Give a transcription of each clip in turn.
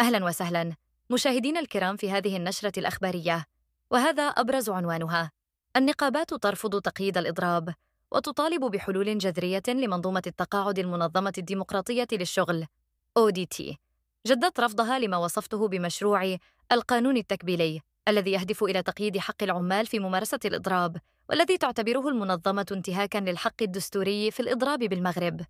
أهلا وسهلا مشاهدينا الكرام في هذه النشرة الأخبارية وهذا أبرز عنوانها النقابات ترفض تقييد الإضراب وتطالب بحلول جذرية لمنظومة التقاعد المنظمة الديمقراطية للشغل ODT جدت رفضها لما وصفته بمشروع القانون التكبيلي الذي يهدف إلى تقييد حق العمال في ممارسة الإضراب والذي تعتبره المنظمة انتهاكاً للحق الدستوري في الإضراب بالمغرب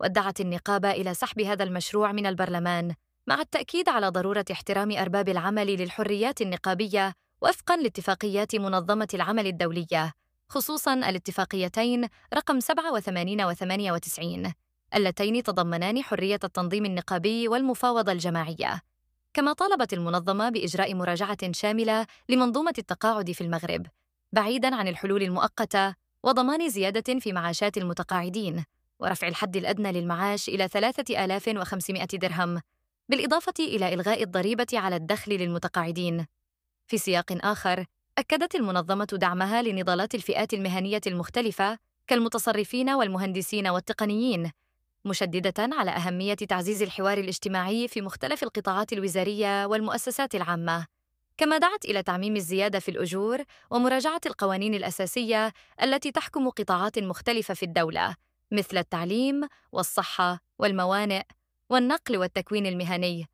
وادعت النقابة إلى سحب هذا المشروع من البرلمان مع التأكيد على ضرورة احترام أرباب العمل للحريات النقابية وفقاً لاتفاقيات منظمة العمل الدولية، خصوصاً الاتفاقيتين رقم 87 و 98 اللتين تضمنان حرية التنظيم النقابي والمفاوضة الجماعية. كما طالبت المنظمة بإجراء مراجعة شاملة لمنظومة التقاعد في المغرب، بعيداً عن الحلول المؤقتة وضمان زيادة في معاشات المتقاعدين، ورفع الحد الأدنى للمعاش إلى 3500 درهم، بالإضافة إلى إلغاء الضريبة على الدخل للمتقاعدين. في سياق آخر، أكدت المنظمة دعمها لنضالات الفئات المهنية المختلفة كالمتصرفين والمهندسين والتقنيين، مشددة على أهمية تعزيز الحوار الاجتماعي في مختلف القطاعات الوزارية والمؤسسات العامة. كما دعت إلى تعميم الزيادة في الأجور ومراجعة القوانين الأساسية التي تحكم قطاعات مختلفة في الدولة مثل التعليم والصحة والموانئ والنقل والتكوين المهني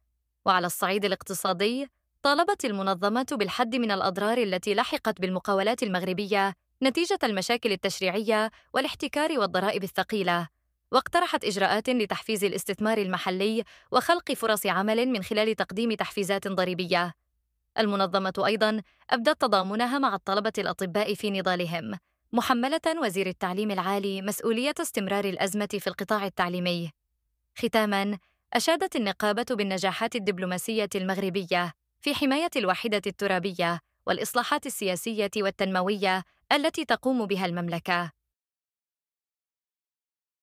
وعلى الصعيد الاقتصادي طالبت المنظمة بالحد من الأضرار التي لحقت بالمقاولات المغربية نتيجة المشاكل التشريعية والاحتكار والضرائب الثقيلة واقترحت إجراءات لتحفيز الاستثمار المحلي وخلق فرص عمل من خلال تقديم تحفيزات ضريبية المنظمة أيضاً أبدت تضامنها مع الطلبة الأطباء في نضالهم محملة وزير التعليم العالي مسؤولية استمرار الأزمة في القطاع التعليمي ختاماً، أشادت النقابة بالنجاحات الدبلوماسية المغربية في حماية الوحده الترابية والإصلاحات السياسية والتنموية التي تقوم بها المملكة.